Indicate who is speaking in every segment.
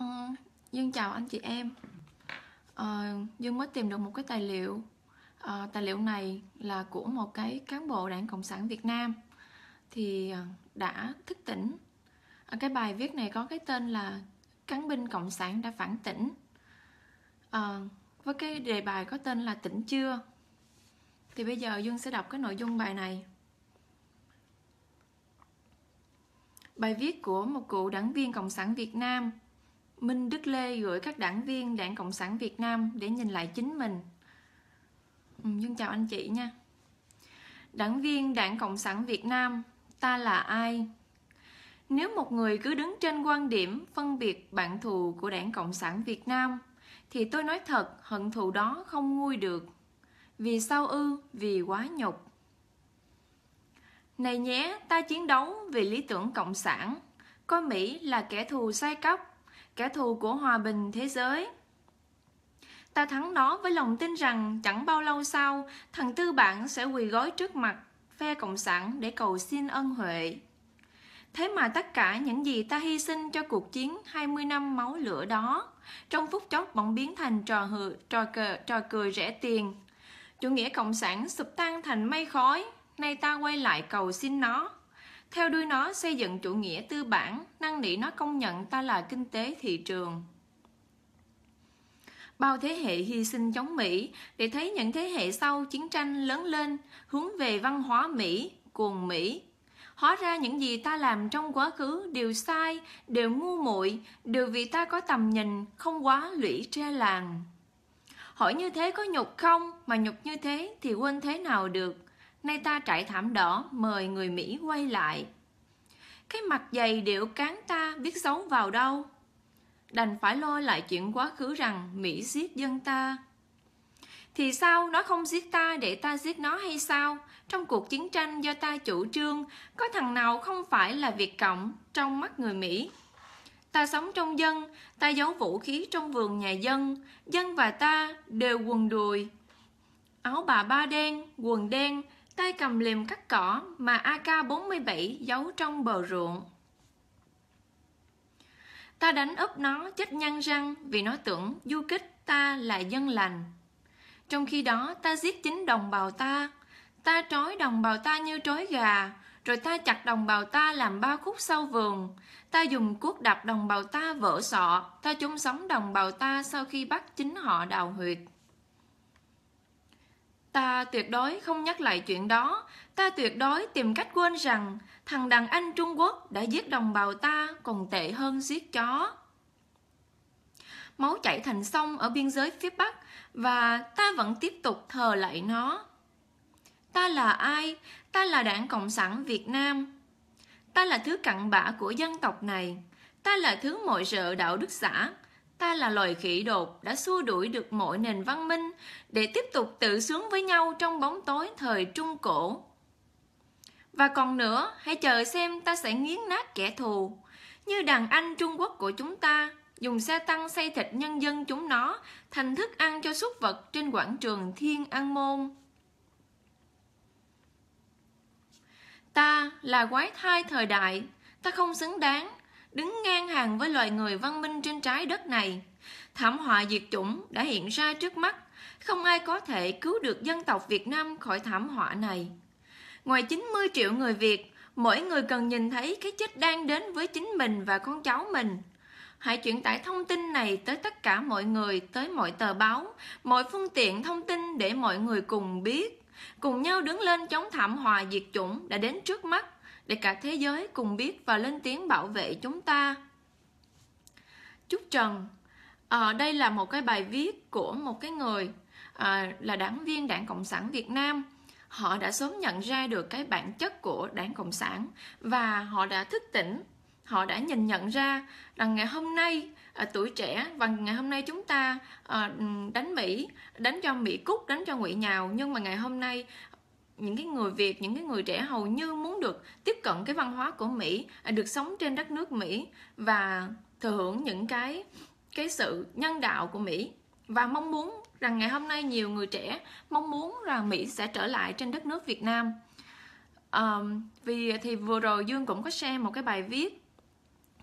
Speaker 1: Ờ, Dương chào anh chị em uh, Dương mới tìm được một cái tài liệu uh, Tài liệu này là của một cái cán bộ đảng Cộng sản Việt Nam Thì đã thức tỉnh uh, Cái bài viết này có cái tên là Cán binh Cộng sản đã phản tỉnh uh, Với cái đề bài có tên là tỉnh chưa Thì bây giờ Dương sẽ đọc cái nội dung bài này Bài viết của một cựu đảng viên Cộng sản Việt Nam Minh Đức Lê gửi các đảng viên Đảng Cộng sản Việt Nam để nhìn lại chính mình. Ừ, chào anh chị nha. Đảng viên Đảng Cộng sản Việt Nam, ta là ai? Nếu một người cứ đứng trên quan điểm phân biệt bạn thù của Đảng Cộng sản Việt Nam thì tôi nói thật, hận thù đó không nguôi được. Vì sao ư? Vì quá nhục. Này nhé, ta chiến đấu vì lý tưởng cộng sản, coi Mỹ là kẻ thù sai cấp kẻ thù của hòa bình thế giới. Ta thắng nó với lòng tin rằng chẳng bao lâu sau, thằng tư bản sẽ quỳ gối trước mặt phe cộng sản để cầu xin ân huệ. Thế mà tất cả những gì ta hy sinh cho cuộc chiến 20 năm máu lửa đó, trong phút chốc bỗng biến thành trò hừ, trò cờ, trò cười rẻ tiền. Chủ nghĩa cộng sản sụp tan thành mây khói, nay ta quay lại cầu xin nó, theo đuôi nó xây dựng chủ nghĩa tư bản, năn nỉ nó công nhận ta là kinh tế thị trường. Bao thế hệ hy sinh chống Mỹ để thấy những thế hệ sau chiến tranh lớn lên hướng về văn hóa Mỹ, cuồng Mỹ. Hóa ra những gì ta làm trong quá khứ đều sai, đều ngu muội, đều vì ta có tầm nhìn không quá lũy tre làng. Hỏi như thế có nhục không, mà nhục như thế thì quên thế nào được Nay ta trải thảm đỏ mời người Mỹ quay lại. Cái mặt dày điệu cán ta biết giấu vào đâu. Đành phải lôi lại chuyện quá khứ rằng Mỹ giết dân ta. Thì sao nó không giết ta để ta giết nó hay sao? Trong cuộc chiến tranh do ta chủ trương, có thằng nào không phải là Việt Cộng trong mắt người Mỹ? Ta sống trong dân, ta giấu vũ khí trong vườn nhà dân, dân và ta đều quần đùi. Áo bà ba đen, quần đen, tay cầm liềm cắt cỏ mà AK-47 giấu trong bờ ruộng. Ta đánh úp nó chết nhăn răng vì nó tưởng du kích ta là dân lành. Trong khi đó ta giết chính đồng bào ta, ta trói đồng bào ta như trói gà, rồi ta chặt đồng bào ta làm ba khúc sau vườn. Ta dùng cuốc đập đồng bào ta vỡ sọ, ta chung sống đồng bào ta sau khi bắt chính họ đào huyệt ta tuyệt đối không nhắc lại chuyện đó ta tuyệt đối tìm cách quên rằng thằng đàn anh trung quốc đã giết đồng bào ta còn tệ hơn giết chó máu chảy thành sông ở biên giới phía bắc và ta vẫn tiếp tục thờ lại nó ta là ai ta là đảng cộng sản việt nam ta là thứ cặn bã của dân tộc này ta là thứ mọi rợ đạo đức giả ta là loài khỉ đột đã xua đuổi được mọi nền văn minh để tiếp tục tự sướng với nhau trong bóng tối thời trung cổ. Và còn nữa, hãy chờ xem ta sẽ nghiến nát kẻ thù. Như đàn anh Trung Quốc của chúng ta, dùng xe tăng xây thịt nhân dân chúng nó thành thức ăn cho súc vật trên quảng trường Thiên An Môn. Ta là quái thai thời đại, ta không xứng đáng đứng ngang hàng với loài người văn minh trên trái đất này. Thảm họa diệt chủng đã hiện ra trước mắt, không ai có thể cứu được dân tộc Việt Nam khỏi thảm họa này. Ngoài 90 triệu người Việt, mỗi người cần nhìn thấy cái chết đang đến với chính mình và con cháu mình. Hãy chuyển tải thông tin này tới tất cả mọi người, tới mọi tờ báo, mọi phương tiện thông tin để mọi người cùng biết, cùng nhau đứng lên chống thảm họa diệt chủng đã đến trước mắt để cả thế giới cùng biết và lên tiếng bảo vệ chúng ta. Chúc Trần à, Đây là một cái bài viết của một cái người à, là đảng viên Đảng Cộng sản Việt Nam họ đã sớm nhận ra được cái bản chất của đảng cộng sản và họ đã thức tỉnh họ đã nhìn nhận ra rằng ngày hôm nay à, tuổi trẻ và ngày hôm nay chúng ta à, đánh mỹ đánh cho mỹ cút, đánh cho ngụy nhào nhưng mà ngày hôm nay những cái người Việt, những cái người trẻ hầu như muốn được tiếp cận cái văn hóa của Mỹ, à, được sống trên đất nước Mỹ và thừa hưởng những cái cái sự nhân đạo của Mỹ và mong muốn rằng ngày hôm nay nhiều người trẻ mong muốn rằng Mỹ sẽ trở lại trên đất nước Việt Nam. Um, vì thì vừa rồi Dương cũng có share một cái bài viết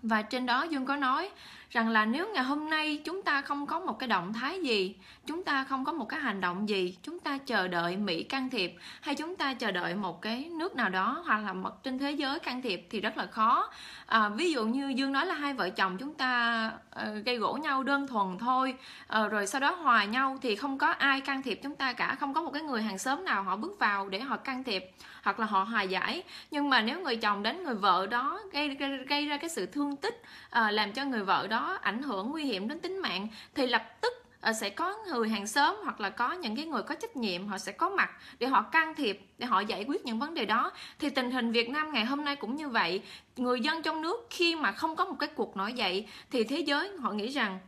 Speaker 1: và trên đó Dương có nói rằng là nếu ngày hôm nay chúng ta không có một cái động thái gì chúng ta không có một cái hành động gì chúng ta chờ đợi mỹ can thiệp hay chúng ta chờ đợi một cái nước nào đó hoặc là một trên thế giới can thiệp thì rất là khó à, ví dụ như dương nói là hai vợ chồng chúng ta uh, gây gỗ nhau đơn thuần thôi uh, rồi sau đó hòa nhau thì không có ai can thiệp chúng ta cả không có một cái người hàng xóm nào họ bước vào để họ can thiệp hoặc là họ hòa giải nhưng mà nếu người chồng đến người vợ đó gây gây, gây ra cái sự thương tích uh, làm cho người vợ đó đó ảnh hưởng nguy hiểm đến tính mạng thì lập tức ờ, sẽ có người hàng xóm hoặc là có những cái người có trách nhiệm họ sẽ có mặt để họ can thiệp để họ giải quyết những vấn đề đó thì tình hình Việt Nam ngày hôm nay cũng như vậy người dân trong nước khi mà không có một cái cuộc nổi dậy thì thế giới họ nghĩ rằng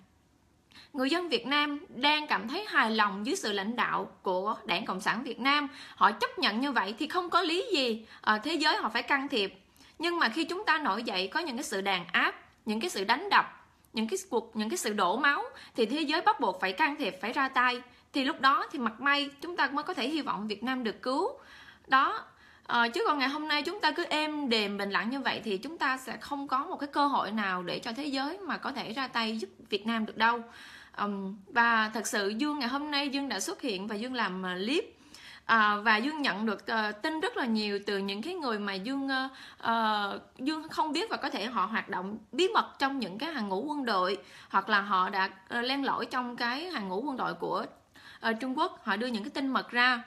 Speaker 1: người dân Việt Nam đang cảm thấy hài lòng dưới sự lãnh đạo của Đảng Cộng sản Việt Nam họ chấp nhận như vậy thì không có lý gì ờ, thế giới họ phải can thiệp nhưng mà khi chúng ta nổi dậy có những cái sự đàn áp những cái sự đánh đập những cái cuộc những cái sự đổ máu thì thế giới bắt buộc phải can thiệp phải ra tay thì lúc đó thì mặt may chúng ta mới có thể hy vọng Việt Nam được cứu đó à, chứ còn ngày hôm nay chúng ta cứ êm đềm bình lặng như vậy thì chúng ta sẽ không có một cái cơ hội nào để cho thế giới mà có thể ra tay giúp Việt Nam được đâu um, và thật sự Dương ngày hôm nay Dương đã xuất hiện và Dương làm ờ, clip à, và dương nhận được uh, tin rất là nhiều từ những cái người mà dương uh, uh, dương không biết và có thể họ hoạt động bí mật trong những cái hàng ngũ quân đội hoặc là họ đã uh, len lỏi trong cái hàng ngũ quân đội của uh, Trung Quốc họ đưa những cái tin mật ra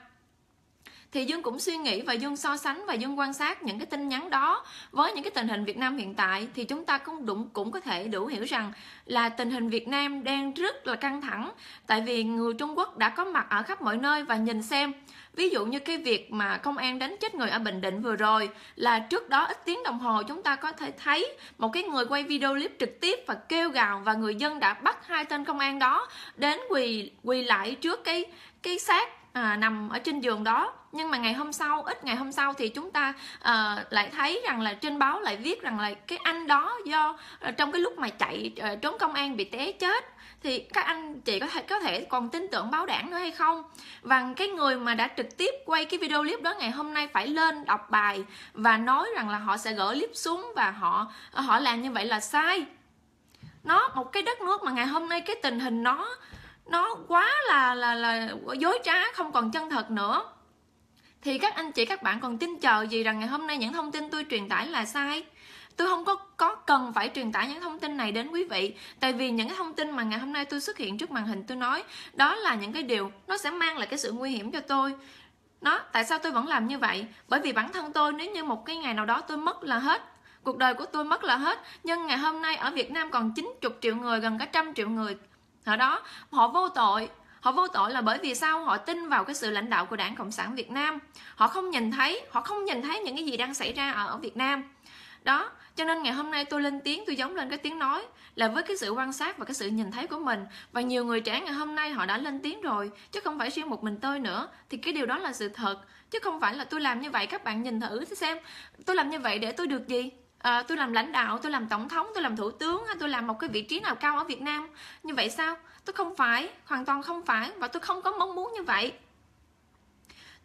Speaker 1: thì dương cũng suy nghĩ và dương so sánh và dương quan sát những cái tin nhắn đó với những cái tình hình việt nam hiện tại thì chúng ta cũng đúng cũng có thể đủ hiểu rằng là tình hình việt nam đang rất là căng thẳng tại vì người trung quốc đã có mặt ở khắp mọi nơi và nhìn xem ví dụ như cái việc mà công an đánh chết người ở bình định vừa rồi là trước đó ít tiếng đồng hồ chúng ta có thể thấy một cái người quay video clip trực tiếp và kêu gào và người dân đã bắt hai tên công an đó đến quỳ quỳ lại trước cái cái xác à, nằm ở trên giường đó nhưng mà ngày hôm sau ít ngày hôm sau thì chúng ta à, lại thấy rằng là trên báo lại viết rằng là cái anh đó do à, trong cái lúc mà chạy à, trốn công an bị té chết thì các anh chị có thể có thể còn tin tưởng báo đảng nữa hay không và cái người mà đã trực tiếp quay cái video clip đó ngày hôm nay phải lên đọc bài và nói rằng là họ sẽ gỡ clip xuống và họ họ làm như vậy là sai nó một cái đất nước mà ngày hôm nay cái tình hình nó nó quá là là là dối trá không còn chân thật nữa thì các anh chị các bạn còn tin chờ gì rằng ngày hôm nay những thông tin tôi truyền tải là sai tôi không có có cần phải truyền tải những thông tin này đến quý vị tại vì những cái thông tin mà ngày hôm nay tôi xuất hiện trước màn hình tôi nói đó là những cái điều nó sẽ mang lại cái sự nguy hiểm cho tôi nó tại sao tôi vẫn làm như vậy bởi vì bản thân tôi nếu như một cái ngày nào đó tôi mất là hết cuộc đời của tôi mất là hết nhưng ngày hôm nay ở Việt Nam còn 90 triệu người gần cả trăm triệu người ở đó họ vô tội họ vô tội là bởi vì sao họ tin vào cái sự lãnh đạo của đảng cộng sản việt nam họ không nhìn thấy họ không nhìn thấy những cái gì đang xảy ra ở việt nam đó cho nên ngày hôm nay tôi lên tiếng tôi giống lên cái tiếng nói là với cái sự quan sát và cái sự nhìn thấy của mình và nhiều người trẻ ngày hôm nay họ đã lên tiếng rồi chứ không phải riêng một mình tôi nữa thì cái điều đó là sự thật chứ không phải là tôi làm như vậy các bạn nhìn thử xem tôi làm như vậy để tôi được gì à, tôi làm lãnh đạo tôi làm tổng thống tôi làm thủ tướng hay tôi làm một cái vị trí nào cao ở việt nam như vậy sao tôi không phải hoàn toàn không phải và tôi không có mong muốn như vậy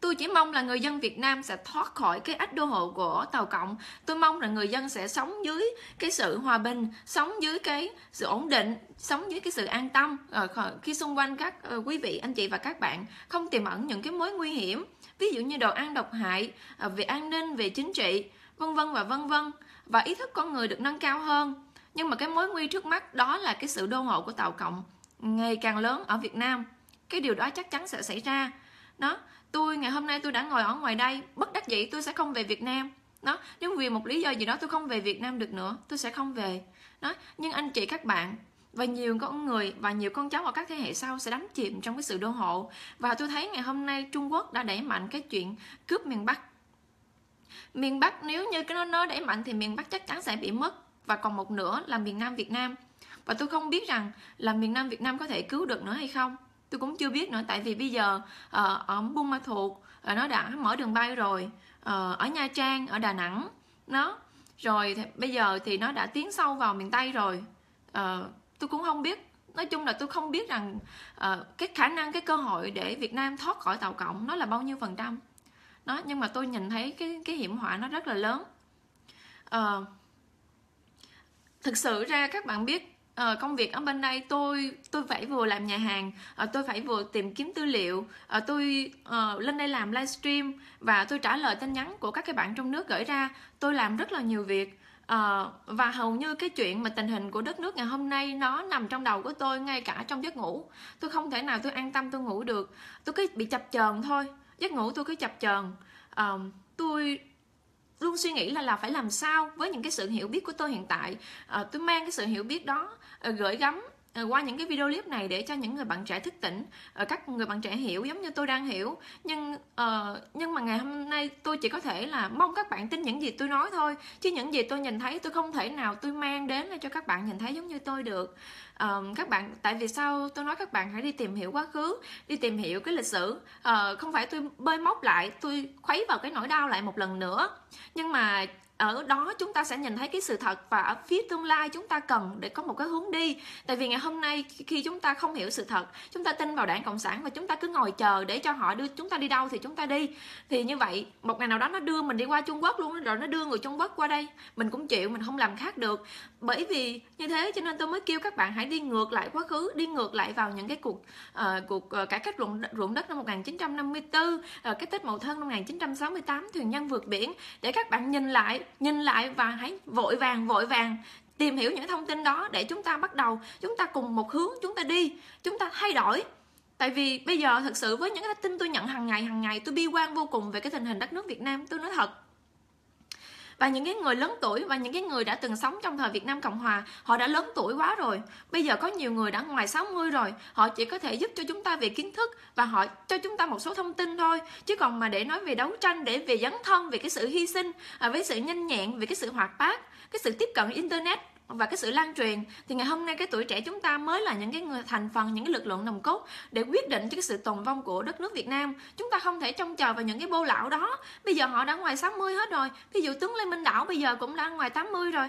Speaker 1: Tôi chỉ mong là người dân Việt Nam sẽ thoát khỏi cái ách đô hộ của Tàu Cộng. Tôi mong là người dân sẽ sống dưới cái sự hòa bình, sống dưới cái sự ổn định, sống dưới cái sự an tâm ờ, khi xung quanh các ờ, quý vị, anh chị và các bạn không tiềm ẩn những cái mối nguy hiểm, ví dụ như đồ ăn độc hại, về an ninh, về chính trị, vân vân và vân vân và ý thức con người được nâng cao hơn nhưng mà cái mối nguy trước mắt đó là cái sự đô hộ của tàu cộng ngày càng lớn ở Việt Nam cái điều đó chắc chắn sẽ xảy ra đó tôi ngày hôm nay tôi đã ngồi ở ngoài đây bất đắc dĩ tôi sẽ không về Việt Nam đó nhưng vì một lý do gì đó tôi không về Việt Nam được nữa tôi sẽ không về đó nhưng anh chị các bạn và nhiều con người và nhiều con cháu ở các thế hệ sau sẽ đắm chìm trong cái sự đô hộ và tôi thấy ngày hôm nay Trung Quốc đã đẩy mạnh cái chuyện cướp miền Bắc miền Bắc nếu như cái nó nó đẩy mạnh thì miền Bắc chắc chắn sẽ bị mất và còn một nửa là miền Nam Việt Nam và tôi không biết rằng là miền Nam Việt Nam có thể cứu được nữa hay không tôi cũng chưa biết nữa tại vì bây giờ ờ, ở Buôn Ma Thuột ờ, nó đã mở đường bay rồi ờ, ở Nha Trang ở Đà Nẵng nó rồi thì, bây giờ thì nó đã tiến sâu vào miền Tây rồi tôi cũng không biết nói chung là tôi không biết rằng uh, cái khả năng cái cơ hội để Việt Nam thoát khỏi tàu cộng nó là bao nhiêu phần trăm đó nhưng mà tôi nhìn thấy cái cái hiểm họa nó rất là lớn à, thực sự ra các bạn biết À, công việc ở bên đây tôi tôi phải vừa làm nhà hàng à, tôi phải vừa tìm kiếm tư liệu à, tôi à, lên đây làm livestream và tôi trả lời tin nhắn của các cái bạn trong nước gửi ra tôi làm rất là nhiều việc à, và hầu như cái chuyện mà tình hình của đất nước ngày hôm nay nó nằm trong đầu của tôi ngay cả trong giấc ngủ tôi không thể nào tôi an tâm tôi ngủ được tôi cứ bị chập chờn thôi giấc ngủ tôi cứ chập chờn um, tôi luôn suy nghĩ là là phải làm sao với những cái sự hiểu biết của tôi hiện tại à, tôi mang cái sự hiểu biết đó à, gửi gắm Ờ, qua những cái video clip này để cho những người bạn trẻ thức tỉnh ờ, các người bạn trẻ hiểu giống như tôi đang hiểu nhưng uh, nhưng mà ngày hôm nay tôi chỉ có thể là mong các bạn tin những gì tôi nói thôi chứ những gì tôi nhìn thấy tôi không thể nào tôi mang đến cho các bạn nhìn thấy giống như tôi được uh, các bạn tại vì sao tôi nói các bạn hãy đi tìm hiểu quá khứ đi tìm hiểu cái lịch sử uh, không phải tôi bơi móc lại tôi khuấy vào cái nỗi đau lại một lần nữa nhưng mà ở đó chúng ta sẽ nhìn thấy cái sự thật và ở phía tương lai chúng ta cần để có một cái hướng đi tại vì ngày hôm nay khi chúng ta không hiểu sự thật chúng ta tin vào đảng cộng sản và chúng ta cứ ngồi chờ để cho họ đưa chúng ta đi đâu thì chúng ta đi thì như vậy một ngày nào đó nó đưa mình đi qua trung quốc luôn rồi nó đưa người trung quốc qua đây mình cũng chịu mình không làm khác được bởi vì như thế cho nên tôi mới kêu các bạn hãy đi ngược lại quá khứ đi ngược lại vào những cái cuộc uh, cuộc uh, cải cách ruộng ruộng đất năm 1954 uh, ờ, cái tết mậu thân năm 1968 thuyền nhân vượt biển để các bạn nhìn lại nhìn lại và hãy vội vàng vội vàng tìm hiểu những thông tin đó để chúng ta bắt đầu chúng ta cùng một hướng chúng ta đi chúng ta thay đổi tại vì bây giờ thực sự với những cái tin tôi nhận hàng ngày hàng ngày tôi bi quan vô cùng về cái tình hình đất nước việt nam tôi nói thật và những cái người lớn tuổi và những cái người đã từng sống trong thời Việt Nam Cộng Hòa họ đã lớn tuổi quá rồi bây giờ có nhiều người đã ngoài 60 rồi họ chỉ có thể giúp cho chúng ta về kiến thức và họ cho chúng ta một số thông tin thôi chứ còn mà để nói về đấu tranh để về dấn thân về cái sự hy sinh à, với sự nhanh nhẹn về cái sự hoạt bát cái sự tiếp cận internet và cái sự lan truyền thì ngày hôm nay cái tuổi trẻ chúng ta mới là những cái người thành phần những cái lực lượng nòng cốt để quyết định cho cái sự tồn vong của đất nước Việt Nam chúng ta không thể trông chờ vào những cái bô lão đó bây giờ họ đã ngoài 60 hết rồi ví dụ tướng Lê Minh Đảo bây giờ cũng đã ngoài 80 rồi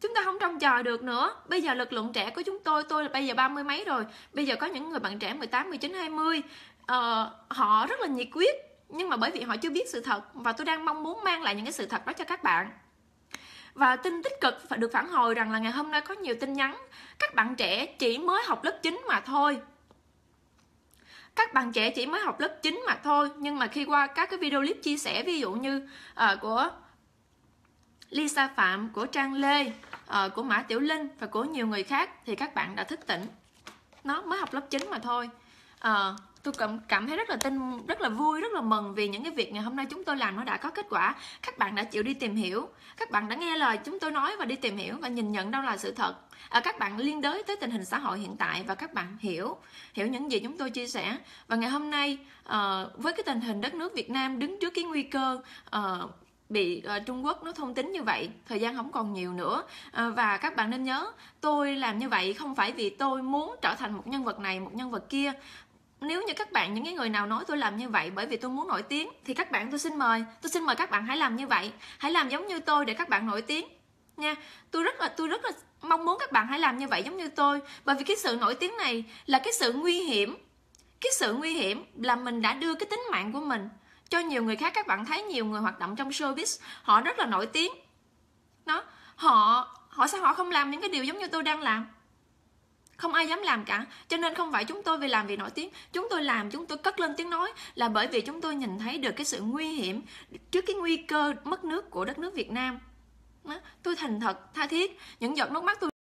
Speaker 1: chúng ta không trông chờ được nữa bây giờ lực lượng trẻ của chúng tôi tôi là bây giờ ba mươi mấy rồi bây giờ có những người bạn trẻ 18, 19, 20 ờ, họ rất là nhiệt quyết nhưng mà bởi vì họ chưa biết sự thật và tôi đang mong muốn mang lại những cái sự thật đó cho các bạn và tin tích cực phải được phản hồi rằng là ngày hôm nay có nhiều tin nhắn các bạn trẻ chỉ mới học lớp 9 mà thôi các bạn trẻ chỉ mới học lớp 9 mà thôi nhưng mà khi qua các cái video clip chia sẻ ví dụ như uh, của Lisa Phạm của Trang Lê uh, của Mã Tiểu Linh và của nhiều người khác thì các bạn đã thức tỉnh nó mới học lớp 9 mà thôi uh, tôi cảm cảm thấy rất là tin rất là vui rất là mừng vì những cái việc ngày hôm nay chúng tôi làm nó đã có kết quả các bạn đã chịu đi tìm hiểu các bạn đã nghe lời chúng tôi nói và đi tìm hiểu và nhìn nhận đâu là sự thật à, các bạn liên đới tới tình hình xã hội hiện tại và các bạn hiểu hiểu những gì chúng tôi chia sẻ và ngày hôm nay à, với cái tình hình đất nước Việt Nam đứng trước cái nguy cơ à, bị uh, Trung Quốc nó thông tính như vậy thời gian không còn nhiều nữa uh, và các bạn nên nhớ tôi làm như vậy không phải vì tôi muốn trở thành một nhân vật này một nhân vật kia nếu như các bạn những cái người nào nói tôi làm như vậy bởi vì tôi muốn nổi tiếng thì các bạn tôi xin mời tôi xin mời các bạn hãy làm như vậy hãy làm giống như tôi để các bạn nổi tiếng nha tôi rất là tôi rất là mong muốn các bạn hãy làm như vậy giống như tôi bởi vì cái sự nổi tiếng này là cái sự nguy hiểm cái sự nguy hiểm là mình đã đưa cái tính mạng của mình cho nhiều người khác các bạn thấy nhiều người hoạt động trong showbiz họ rất là nổi tiếng nó họ họ sao họ không làm những cái điều giống như tôi đang làm không ai dám làm cả cho nên không phải chúng tôi vì làm vì nổi tiếng chúng tôi làm chúng tôi cất lên tiếng nói là bởi vì chúng tôi nhìn thấy được cái sự nguy hiểm trước cái nguy cơ mất nước của đất nước việt nam tôi thành thật tha thiết những giọt nước mắt tôi